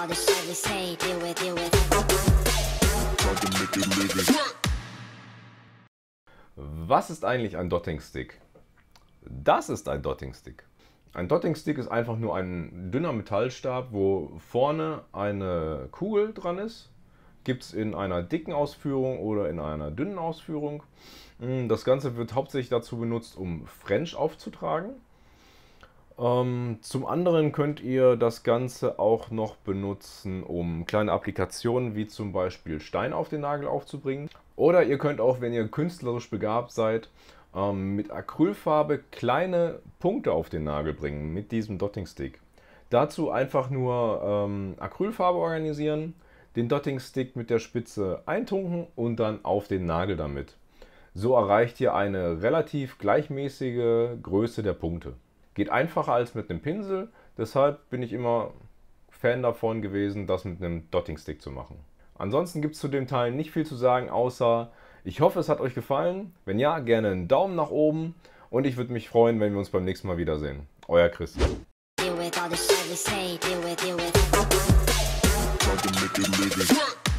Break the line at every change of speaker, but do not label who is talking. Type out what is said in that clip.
all the shit we say, deal with, deal with.
Was ist eigentlich ein Dotting Stick? Das ist ein Dotting Stick. Ein Dotting Stick ist einfach nur ein dünner Metallstab, wo vorne eine Kugel dran ist. Gibt es in einer dicken Ausführung oder in einer dünnen Ausführung. Hm, das Ganze wird hauptsächlich dazu benutzt, um French aufzutragen. Ähm, zum anderen könnt ihr das Ganze auch noch benutzen, um kleine Applikationen wie zum Beispiel Stein auf den Nagel aufzubringen. Oder ihr könnt auch, wenn ihr künstlerisch begabt seid, ähm, mit Acrylfarbe kleine Punkte auf den Nagel bringen mit diesem Dotting Stick. Dazu einfach nur ähm, Acrylfarbe organisieren, den Dotting Stick mit der Spitze eintunken und dann auf den Nagel damit. So erreicht ihr eine relativ gleichmäßige Größe der Punkte. Geht einfacher als mit einem Pinsel, deshalb bin ich immer Fan davon gewesen, das mit einem Dotting Stick zu machen. Ansonsten gibt es zu dem Teil nicht viel zu sagen, außer ich hoffe, es hat euch gefallen. Wenn ja, gerne einen Daumen nach oben und ich würde mich freuen, wenn wir uns beim nächsten Mal wiedersehen. Euer Chris. Deal with all the shit we say, deal with, deal
with.